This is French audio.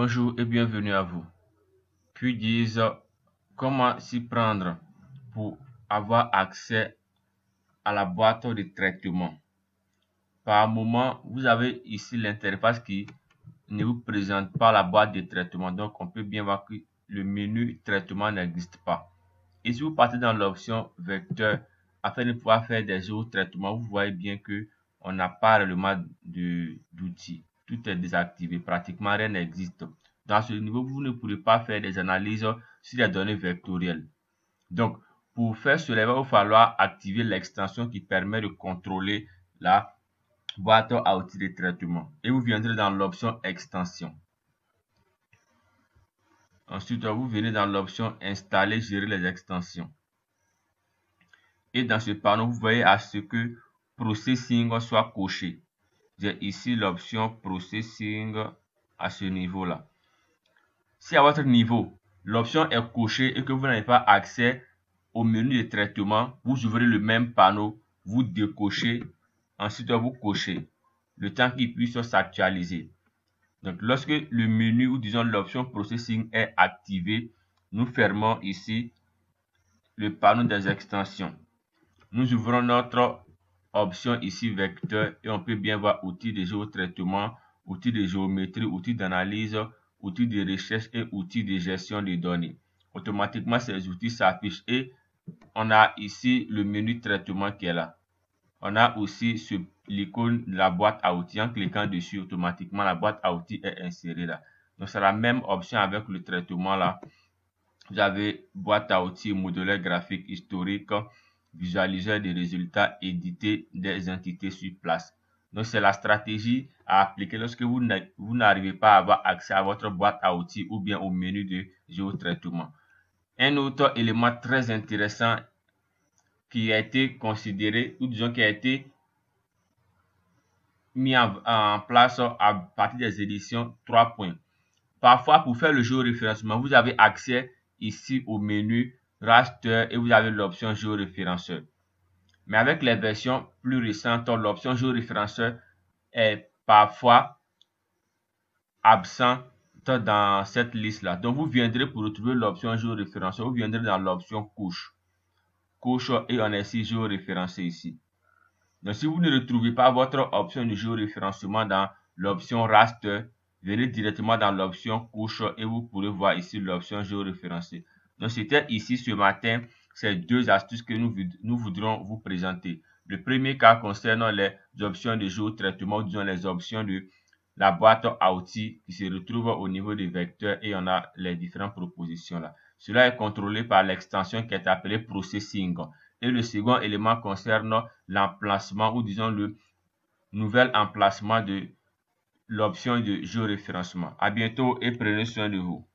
Bonjour et bienvenue à vous. Puis disent comment s'y prendre pour avoir accès à la boîte de traitement. Par moment, vous avez ici l'interface qui ne vous présente pas la boîte de traitement. Donc, on peut bien voir que le menu traitement n'existe pas. Et si vous partez dans l'option vecteur afin de pouvoir faire des autres traitements, vous voyez bien que on n'a pas mode d'outils tout est désactivé, pratiquement rien n'existe. Dans ce niveau, vous ne pourrez pas faire des analyses sur les données vectorielles. Donc, pour faire cela, il va falloir activer l'extension qui permet de contrôler la boîte à outils de traitement. Et vous viendrez dans l'option extension. Ensuite, vous venez dans l'option Installer, gérer les extensions. Et dans ce panneau, vous voyez à ce que Processing soit coché. J'ai ici l'option Processing à ce niveau-là. Si à votre niveau, l'option est cochée et que vous n'avez pas accès au menu de traitement, vous ouvrez le même panneau, vous décochez, ensuite vous cochez le temps qu'il puisse s'actualiser. Donc, lorsque le menu ou disons l'option Processing est activé, nous fermons ici le panneau des extensions. Nous ouvrons notre option ici vecteur et on peut bien voir outils de géotraitement, outils de géométrie, outils d'analyse, outils de recherche et outils de gestion des données. Automatiquement, ces outils s'affichent et on a ici le menu traitement qui est là. On a aussi l'icône de la boîte à outils. En cliquant dessus, automatiquement, la boîte à outils est insérée là. Donc, c'est la même option avec le traitement là. Vous avez boîte à outils, modèle graphique, historique, visualiseur des résultats édités des entités sur place. Donc, c'est la stratégie à appliquer lorsque vous n'arrivez pas à avoir accès à votre boîte à outils ou bien au menu de géotraitement. Un autre élément très intéressant qui a été considéré, ou disons qui a été mis en, place à partir des éditions 3 points. Parfois, pour faire le géoréférencement, vous avez accès ici au menu raster et vous avez l'option géoréférenceur. Mais avec les versions plus récentes, l'option géoréférenceur est parfois absente dans cette liste-là. Donc, vous viendrez pour retrouver l'option géoréférenceur, vous viendrez dans l'option couche. Couche et on est ici géoréférencé ici. Donc, si vous ne retrouvez pas votre option de géoréférencement dans l'option raster, venez directement dans l'option couche et vous pourrez voir ici l'option géoréférencée. Donc, c'était ici ce matin ces deux astuces que nous, nous voudrons vous présenter. Le premier cas concerne les options de jour traitement, disons les options de la boîte à outils qui se retrouve au niveau des vecteurs et on a les différentes propositions là. Cela est contrôlé par l'extension qui est appelée processing. Et le second élément concerne l'emplacement ou disons le nouvel emplacement de l'option de géoréférencement. À bientôt et prenez soin de vous.